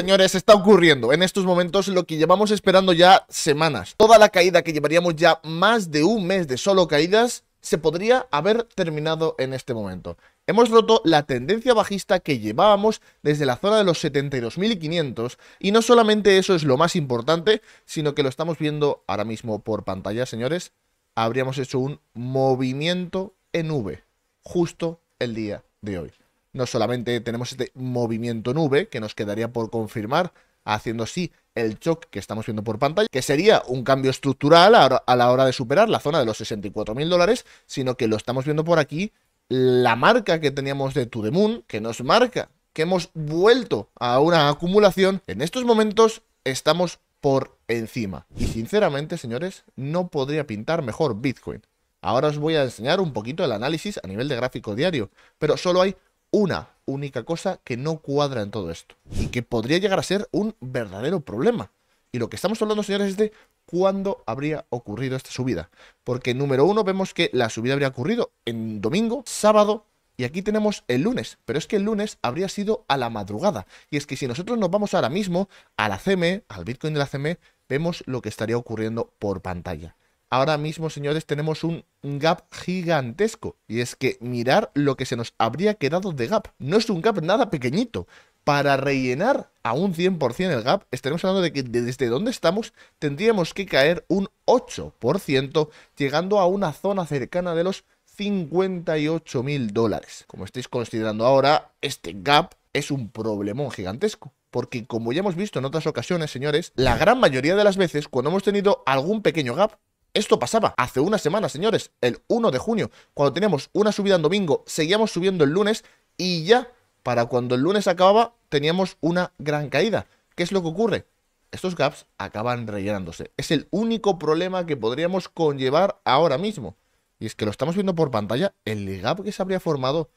Señores, está ocurriendo en estos momentos lo que llevamos esperando ya semanas. Toda la caída que llevaríamos ya más de un mes de solo caídas se podría haber terminado en este momento. Hemos roto la tendencia bajista que llevábamos desde la zona de los 72.500 y no solamente eso es lo más importante, sino que lo estamos viendo ahora mismo por pantalla, señores. Habríamos hecho un movimiento en V justo el día de hoy. No solamente tenemos este movimiento nube, que nos quedaría por confirmar, haciendo así el shock que estamos viendo por pantalla, que sería un cambio estructural a la hora de superar la zona de los 64 mil dólares, sino que lo estamos viendo por aquí, la marca que teníamos de To The Moon, que nos marca que hemos vuelto a una acumulación, en estos momentos estamos por encima. Y sinceramente, señores, no podría pintar mejor Bitcoin. Ahora os voy a enseñar un poquito el análisis a nivel de gráfico diario, pero solo hay una única cosa que no cuadra en todo esto y que podría llegar a ser un verdadero problema. Y lo que estamos hablando, señores, es de cuándo habría ocurrido esta subida. Porque número uno vemos que la subida habría ocurrido en domingo, sábado y aquí tenemos el lunes, pero es que el lunes habría sido a la madrugada. Y es que si nosotros nos vamos ahora mismo a la CME, al Bitcoin de la CME, vemos lo que estaría ocurriendo por pantalla ahora mismo, señores, tenemos un gap gigantesco. Y es que mirar lo que se nos habría quedado de gap. No es un gap nada pequeñito. Para rellenar a un 100% el gap, estaremos hablando de que desde donde estamos tendríamos que caer un 8%, llegando a una zona cercana de los 58 mil dólares. Como estáis considerando ahora, este gap es un problemón gigantesco. Porque como ya hemos visto en otras ocasiones, señores, la gran mayoría de las veces cuando hemos tenido algún pequeño gap, esto pasaba hace una semana, señores, el 1 de junio, cuando teníamos una subida en domingo, seguíamos subiendo el lunes y ya para cuando el lunes acababa teníamos una gran caída. ¿Qué es lo que ocurre? Estos gaps acaban rellenándose. Es el único problema que podríamos conllevar ahora mismo. Y es que lo estamos viendo por pantalla, el gap que se habría formado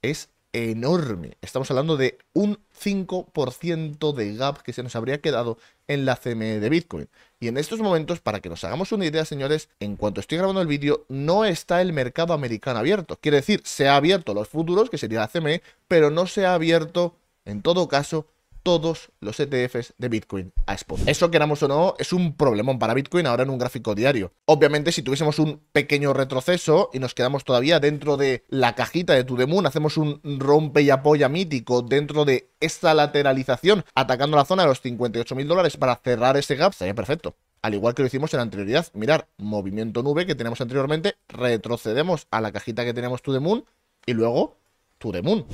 es enorme. Estamos hablando de un 5% de gap que se nos habría quedado en la CME de Bitcoin. Y en estos momentos, para que nos hagamos una idea, señores, en cuanto estoy grabando el vídeo, no está el mercado americano abierto. Quiere decir, se ha abierto los futuros, que sería la CME, pero no se ha abierto, en todo caso, todos los ETFs de Bitcoin a spot. Eso, queramos o no, es un problemón para Bitcoin ahora en un gráfico diario. Obviamente, si tuviésemos un pequeño retroceso y nos quedamos todavía dentro de la cajita de Tudemoon, hacemos un rompe y apoya mítico dentro de esta lateralización, atacando la zona de los 58 mil dólares para cerrar ese gap, sería perfecto al igual que lo hicimos en la anterioridad. Mirar, movimiento nube que tenemos anteriormente, retrocedemos a la cajita que tenemos to y luego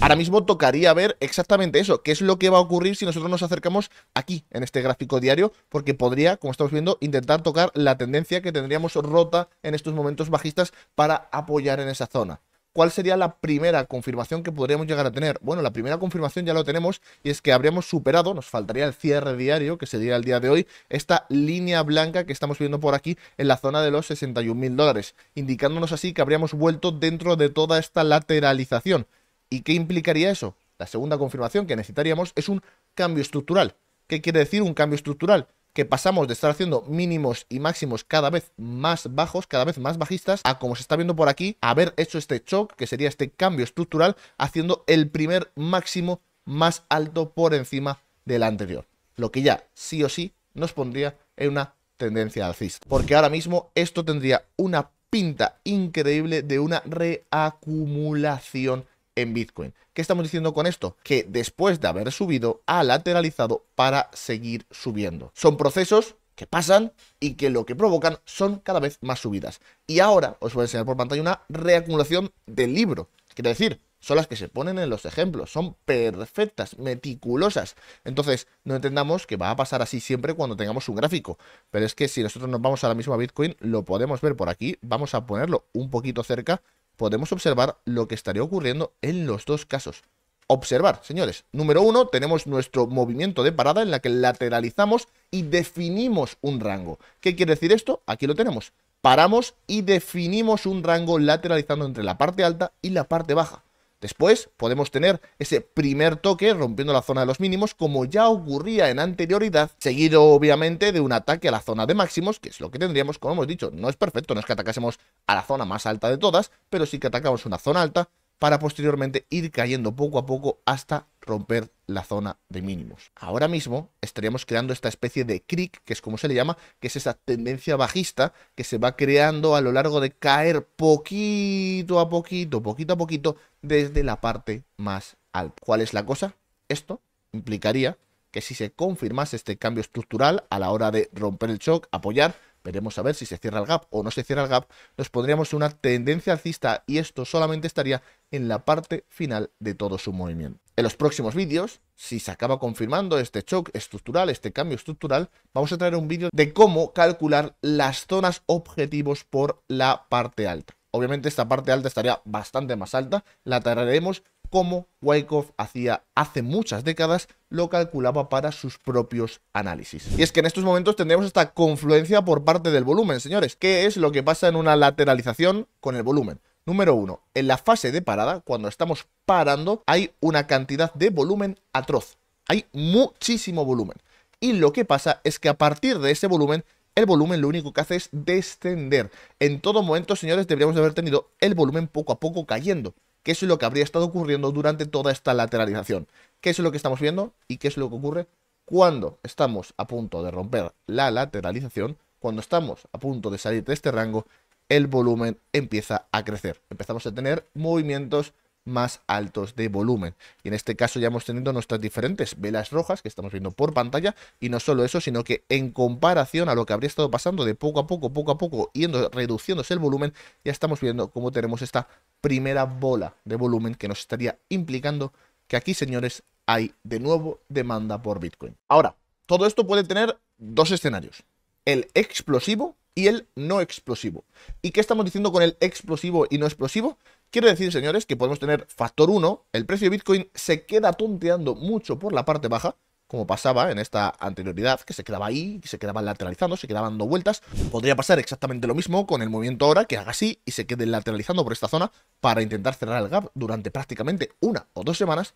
Ahora mismo tocaría ver exactamente eso, qué es lo que va a ocurrir si nosotros nos acercamos aquí, en este gráfico diario, porque podría, como estamos viendo, intentar tocar la tendencia que tendríamos rota en estos momentos bajistas para apoyar en esa zona. ¿Cuál sería la primera confirmación que podríamos llegar a tener? Bueno, la primera confirmación ya lo tenemos y es que habríamos superado, nos faltaría el cierre diario que sería el día de hoy, esta línea blanca que estamos viendo por aquí en la zona de los 61 mil dólares, indicándonos así que habríamos vuelto dentro de toda esta lateralización ¿Y qué implicaría eso? La segunda confirmación que necesitaríamos es un cambio estructural. ¿Qué quiere decir un cambio estructural? Que pasamos de estar haciendo mínimos y máximos cada vez más bajos, cada vez más bajistas, a como se está viendo por aquí, haber hecho este shock, que sería este cambio estructural, haciendo el primer máximo más alto por encima del anterior. Lo que ya sí o sí nos pondría en una tendencia alcista. Porque ahora mismo esto tendría una pinta increíble de una reacumulación en Bitcoin. ¿Qué estamos diciendo con esto? Que después de haber subido, ha lateralizado para seguir subiendo. Son procesos que pasan y que lo que provocan son cada vez más subidas. Y ahora os voy a enseñar por pantalla una reacumulación del libro. Quiero decir, son las que se ponen en los ejemplos, son perfectas, meticulosas. Entonces, no entendamos que va a pasar así siempre cuando tengamos un gráfico, pero es que si nosotros nos vamos a la misma Bitcoin, lo podemos ver por aquí, vamos a ponerlo un poquito cerca podemos observar lo que estaría ocurriendo en los dos casos. Observar, señores. Número uno, tenemos nuestro movimiento de parada en la que lateralizamos y definimos un rango. ¿Qué quiere decir esto? Aquí lo tenemos. Paramos y definimos un rango lateralizando entre la parte alta y la parte baja. Después podemos tener ese primer toque rompiendo la zona de los mínimos como ya ocurría en anterioridad, seguido obviamente de un ataque a la zona de máximos, que es lo que tendríamos, como hemos dicho, no es perfecto, no es que atacásemos a la zona más alta de todas, pero sí que atacamos una zona alta para posteriormente ir cayendo poco a poco hasta romper la zona de mínimos. Ahora mismo estaríamos creando esta especie de crick, que es como se le llama, que es esa tendencia bajista que se va creando a lo largo de caer poquito a poquito, poquito a poquito, desde la parte más alta. ¿Cuál es la cosa? Esto implicaría que si se confirmase este cambio estructural a la hora de romper el shock, apoyar, veremos a ver si se cierra el gap o no se cierra el gap, nos pondríamos una tendencia alcista y esto solamente estaría en la parte final de todo su movimiento. En los próximos vídeos, si se acaba confirmando este shock estructural, este cambio estructural, vamos a traer un vídeo de cómo calcular las zonas objetivos por la parte alta. Obviamente esta parte alta estaría bastante más alta, la traeremos como Wyckoff hacía hace muchas décadas, lo calculaba para sus propios análisis. Y es que en estos momentos tendremos esta confluencia por parte del volumen, señores. ¿Qué es lo que pasa en una lateralización con el volumen? Número uno, en la fase de parada, cuando estamos parando, hay una cantidad de volumen atroz. Hay muchísimo volumen. Y lo que pasa es que a partir de ese volumen el volumen lo único que hace es descender. En todo momento, señores, deberíamos haber tenido el volumen poco a poco cayendo. ¿Qué es lo que habría estado ocurriendo durante toda esta lateralización. ¿Qué es lo que estamos viendo y qué es lo que ocurre cuando estamos a punto de romper la lateralización? Cuando estamos a punto de salir de este rango, el volumen empieza a crecer. Empezamos a tener movimientos más altos de volumen. Y en este caso ya hemos tenido nuestras diferentes velas rojas que estamos viendo por pantalla. Y no solo eso, sino que en comparación a lo que habría estado pasando de poco a poco, poco a poco, yendo reduciéndose el volumen, ya estamos viendo cómo tenemos esta primera bola de volumen que nos estaría implicando que aquí, señores, hay de nuevo demanda por Bitcoin. Ahora, todo esto puede tener dos escenarios, el explosivo y el no explosivo. ¿Y qué estamos diciendo con el explosivo y no explosivo? Quiero decir, señores, que podemos tener factor 1, el precio de Bitcoin se queda tonteando mucho por la parte baja, como pasaba en esta anterioridad, que se quedaba ahí, se quedaba lateralizando, se quedaba dando vueltas. Podría pasar exactamente lo mismo con el movimiento ahora, que haga así y se quede lateralizando por esta zona para intentar cerrar el gap durante prácticamente una o dos semanas.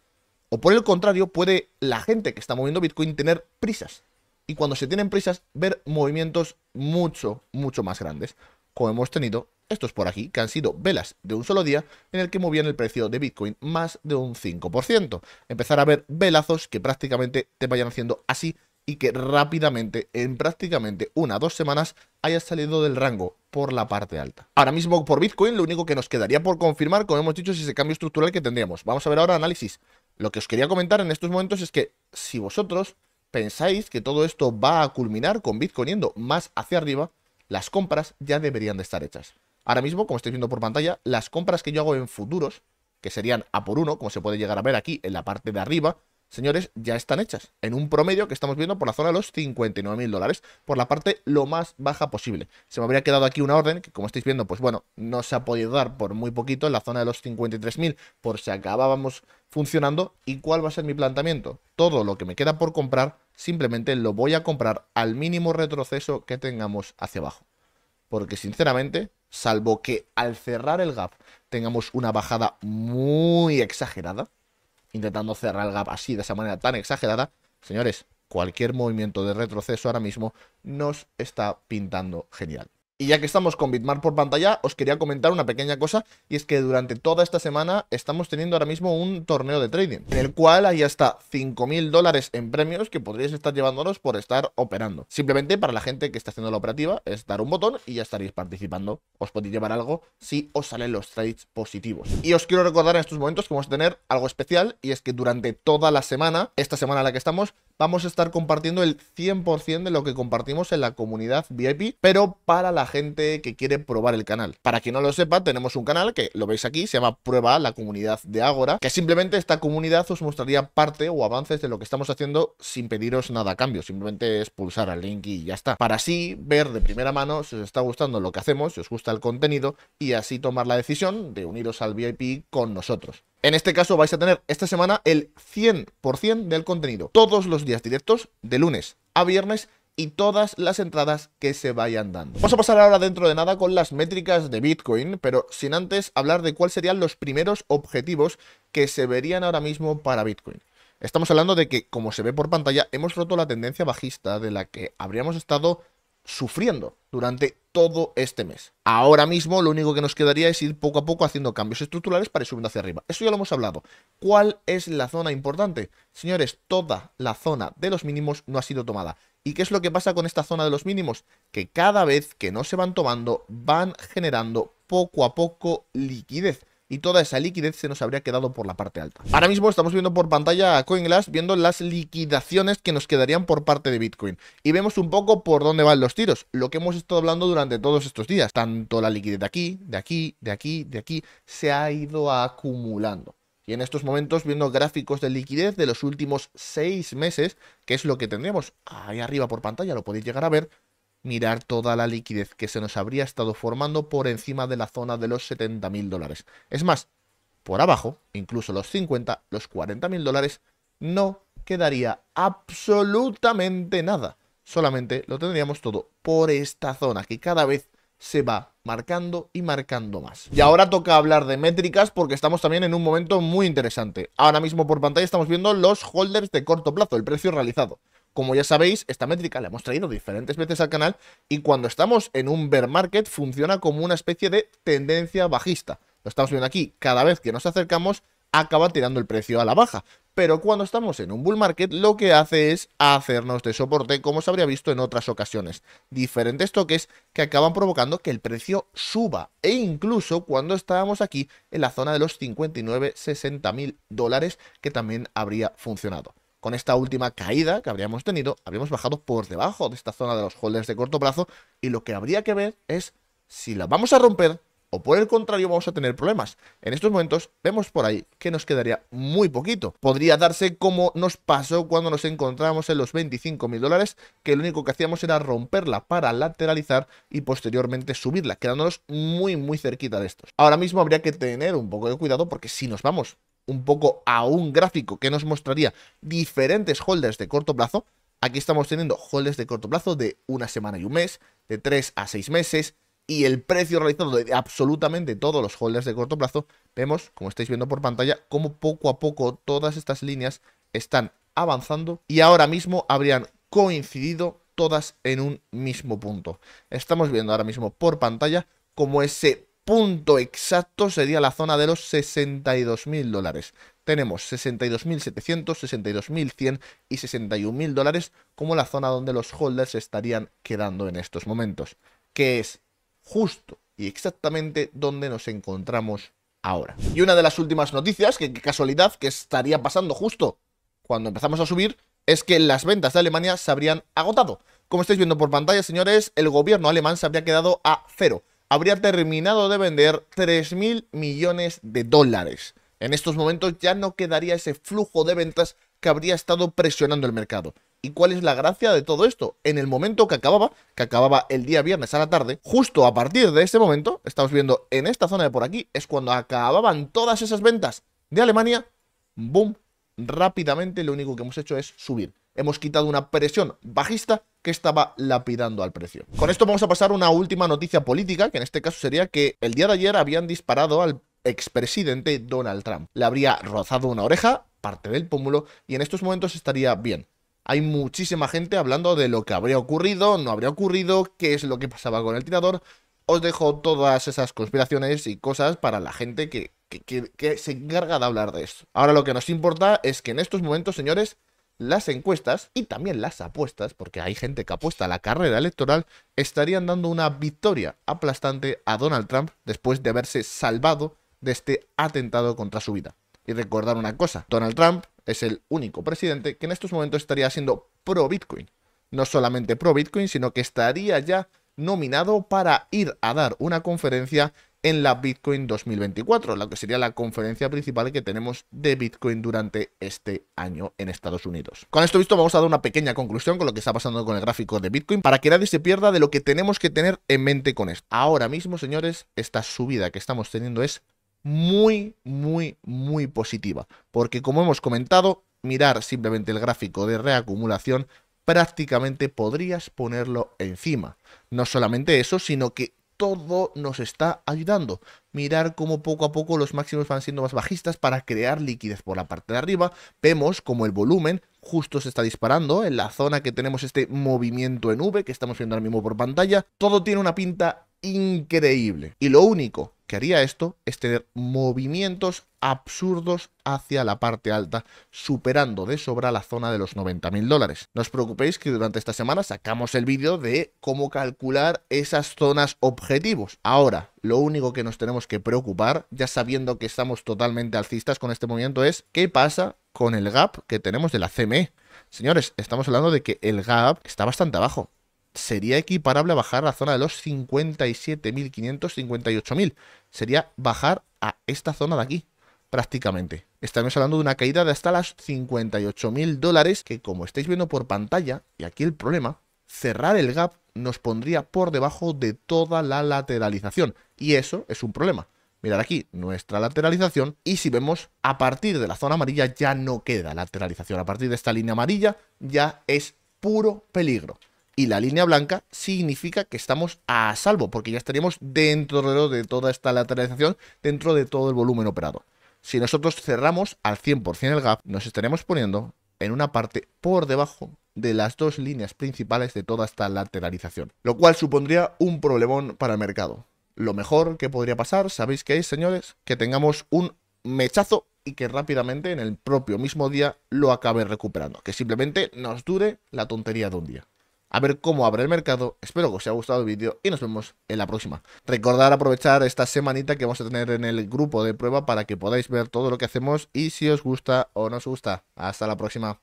O por el contrario, puede la gente que está moviendo Bitcoin tener prisas. Y cuando se tienen prisas, ver movimientos mucho, mucho más grandes como hemos tenido estos por aquí, que han sido velas de un solo día en el que movían el precio de Bitcoin más de un 5%. Empezar a ver velazos que prácticamente te vayan haciendo así y que rápidamente, en prácticamente una o dos semanas, hayas salido del rango por la parte alta. Ahora mismo por Bitcoin lo único que nos quedaría por confirmar, como hemos dicho, es ese cambio estructural que tendríamos. Vamos a ver ahora análisis. Lo que os quería comentar en estos momentos es que si vosotros pensáis que todo esto va a culminar con Bitcoin yendo más hacia arriba, las compras ya deberían de estar hechas. Ahora mismo, como estáis viendo por pantalla, las compras que yo hago en futuros, que serían a por uno, como se puede llegar a ver aquí en la parte de arriba, señores, ya están hechas. En un promedio que estamos viendo por la zona de los 59.000 dólares, por la parte lo más baja posible. Se me habría quedado aquí una orden que, como estáis viendo, pues bueno, no se ha podido dar por muy poquito en la zona de los 53.000 por si acabábamos funcionando. ¿Y cuál va a ser mi planteamiento? Todo lo que me queda por comprar simplemente lo voy a comprar al mínimo retroceso que tengamos hacia abajo. Porque sinceramente, salvo que al cerrar el gap tengamos una bajada muy exagerada, intentando cerrar el gap así, de esa manera tan exagerada, señores, cualquier movimiento de retroceso ahora mismo nos está pintando genial. Y ya que estamos con Bitmar por pantalla, os quería comentar una pequeña cosa, y es que durante toda esta semana estamos teniendo ahora mismo un torneo de trading, en el cual hay hasta 5.000 dólares en premios que podríais estar llevándonos por estar operando. Simplemente para la gente que está haciendo la operativa es dar un botón y ya estaréis participando. Os podéis llevar algo si os salen los trades positivos. Y os quiero recordar en estos momentos que vamos a tener algo especial, y es que durante toda la semana, esta semana en la que estamos, vamos a estar compartiendo el 100% de lo que compartimos en la comunidad VIP, pero para la gente que quiere probar el canal. Para quien no lo sepa, tenemos un canal que lo veis aquí, se llama Prueba la comunidad de Agora, que simplemente esta comunidad os mostraría parte o avances de lo que estamos haciendo sin pediros nada a cambio, simplemente es pulsar al link y ya está. Para así ver de primera mano si os está gustando lo que hacemos, si os gusta el contenido y así tomar la decisión de uniros al VIP con nosotros. En este caso vais a tener esta semana el 100% del contenido. Todos los días directos, de lunes a viernes y todas las entradas que se vayan dando. Vamos a pasar ahora dentro de nada con las métricas de Bitcoin, pero sin antes hablar de cuáles serían los primeros objetivos que se verían ahora mismo para Bitcoin. Estamos hablando de que, como se ve por pantalla, hemos roto la tendencia bajista de la que habríamos estado sufriendo durante todo este mes. Ahora mismo lo único que nos quedaría es ir poco a poco haciendo cambios estructurales para ir subiendo hacia arriba. Eso ya lo hemos hablado. ¿Cuál es la zona importante? Señores, toda la zona de los mínimos no ha sido tomada. ¿Y qué es lo que pasa con esta zona de los mínimos? Que cada vez que no se van tomando, van generando poco a poco liquidez y toda esa liquidez se nos habría quedado por la parte alta. Ahora mismo estamos viendo por pantalla a CoinGlass viendo las liquidaciones que nos quedarían por parte de Bitcoin y vemos un poco por dónde van los tiros, lo que hemos estado hablando durante todos estos días, tanto la liquidez de aquí, de aquí, de aquí, de aquí, se ha ido acumulando. Y en estos momentos viendo gráficos de liquidez de los últimos seis meses, que es lo que tendríamos ahí arriba por pantalla, lo podéis llegar a ver, mirar toda la liquidez que se nos habría estado formando por encima de la zona de los 70.000 mil dólares. Es más, por abajo, incluso los 50, los 40.000 mil dólares, no quedaría absolutamente nada. Solamente lo tendríamos todo por esta zona que cada vez se va marcando y marcando más. Y ahora toca hablar de métricas porque estamos también en un momento muy interesante. Ahora mismo por pantalla estamos viendo los holders de corto plazo, el precio realizado. Como ya sabéis, esta métrica la hemos traído diferentes veces al canal y cuando estamos en un bear market funciona como una especie de tendencia bajista. Lo estamos viendo aquí, cada vez que nos acercamos acaba tirando el precio a la baja. Pero cuando estamos en un bull market, lo que hace es hacernos de soporte, como se habría visto en otras ocasiones. Diferentes toques que acaban provocando que el precio suba. E incluso cuando estábamos aquí en la zona de los 59, 60 mil dólares, que también habría funcionado con esta última caída que habríamos tenido, habríamos bajado por debajo de esta zona de los holders de corto plazo y lo que habría que ver es si la vamos a romper o por el contrario vamos a tener problemas. En estos momentos vemos por ahí que nos quedaría muy poquito. Podría darse como nos pasó cuando nos encontramos en los 25 mil dólares, que lo único que hacíamos era romperla para lateralizar y posteriormente subirla, quedándonos muy muy cerquita de estos. Ahora mismo habría que tener un poco de cuidado porque si nos vamos un poco a un gráfico que nos mostraría diferentes holders de corto plazo, aquí estamos teniendo holders de corto plazo de una semana y un mes, de tres a seis meses, y el precio realizado de absolutamente todos los holders de corto plazo, vemos, como estáis viendo por pantalla, cómo poco a poco todas estas líneas están avanzando y ahora mismo habrían coincidido todas en un mismo punto. Estamos viendo ahora mismo por pantalla cómo ese punto exacto sería la zona de los 62.000 dólares. Tenemos 62.700, 62.100 y 61.000 dólares como la zona donde los holders estarían quedando en estos momentos, que es justo y exactamente donde nos encontramos ahora. Y una de las últimas noticias, que, casualidad, que estaría pasando justo cuando empezamos a subir, es que las ventas de Alemania se habrían agotado. Como estáis viendo por pantalla, señores, el gobierno alemán se habría quedado a cero habría terminado de vender 3.000 mil millones de dólares. En estos momentos ya no quedaría ese flujo de ventas que habría estado presionando el mercado. ¿Y cuál es la gracia de todo esto? En el momento que acababa, que acababa el día viernes a la tarde, justo a partir de ese momento, estamos viendo en esta zona de por aquí, es cuando acababan todas esas ventas de Alemania, boom, rápidamente lo único que hemos hecho es subir hemos quitado una presión bajista que estaba lapidando al precio. Con esto vamos a pasar a una última noticia política, que en este caso sería que el día de ayer habían disparado al expresidente Donald Trump. Le habría rozado una oreja, parte del pómulo, y en estos momentos estaría bien. Hay muchísima gente hablando de lo que habría ocurrido, no habría ocurrido, qué es lo que pasaba con el tirador. Os dejo todas esas conspiraciones y cosas para la gente que, se encarga de hablar de eso. Ahora lo que nos importa es que en estos momentos, señores, las encuestas y también las apuestas, porque hay gente que apuesta a la carrera electoral, estarían dando una victoria aplastante a Donald Trump después de haberse salvado de este atentado contra su vida. Y recordar una cosa, Donald Trump es el único presidente que en estos momentos estaría siendo pro Bitcoin. No solamente pro Bitcoin, sino que estaría ya nominado para ir a dar una conferencia en la Bitcoin 2024, lo que sería la conferencia principal que tenemos de Bitcoin durante este año en Estados Unidos. Con esto visto vamos a dar una pequeña conclusión con lo que está pasando con el gráfico de Bitcoin para que nadie se pierda de lo que tenemos que tener en mente con esto. Ahora mismo, señores, esta subida que estamos teniendo es muy, muy, muy positiva, porque como hemos comentado, mirar simplemente el gráfico de reacumulación prácticamente podrías ponerlo encima. No solamente eso, sino que todo nos está ayudando. Mirar cómo poco a poco los máximos van siendo más bajistas para crear liquidez por la parte de arriba. Vemos como el volumen justo se está disparando en la zona que tenemos este movimiento en V que estamos viendo ahora mismo por pantalla. Todo tiene una pinta increíble. Y lo único que haría esto es tener movimientos absurdos hacia la parte alta, superando de sobra la zona de los 90 mil dólares. No os preocupéis que durante esta semana sacamos el vídeo de cómo calcular esas zonas objetivos. Ahora, lo único que nos tenemos que preocupar, ya sabiendo que estamos totalmente alcistas con este movimiento, es qué pasa con el gap que tenemos de la CME. Señores, estamos hablando de que el gap está bastante abajo sería equiparable a bajar la zona de los 57.500, 58.000. Sería bajar a esta zona de aquí, prácticamente. Estamos hablando de una caída de hasta las 58.000 dólares, que como estáis viendo por pantalla, y aquí el problema, cerrar el gap nos pondría por debajo de toda la lateralización. Y eso es un problema. Mirad aquí nuestra lateralización y si vemos a partir de la zona amarilla ya no queda lateralización. A partir de esta línea amarilla ya es puro peligro y la línea blanca significa que estamos a salvo, porque ya estaríamos dentro de toda esta lateralización, dentro de todo el volumen operado. Si nosotros cerramos al 100% el gap, nos estaremos poniendo en una parte por debajo de las dos líneas principales de toda esta lateralización, lo cual supondría un problemón para el mercado. Lo mejor que podría pasar, ¿sabéis qué es, señores? Que tengamos un mechazo y que rápidamente en el propio mismo día lo acabe recuperando, que simplemente nos dure la tontería de un día a ver cómo abre el mercado. Espero que os haya gustado el vídeo y nos vemos en la próxima. Recordad aprovechar esta semanita que vamos a tener en el grupo de prueba para que podáis ver todo lo que hacemos y si os gusta o no os gusta. Hasta la próxima.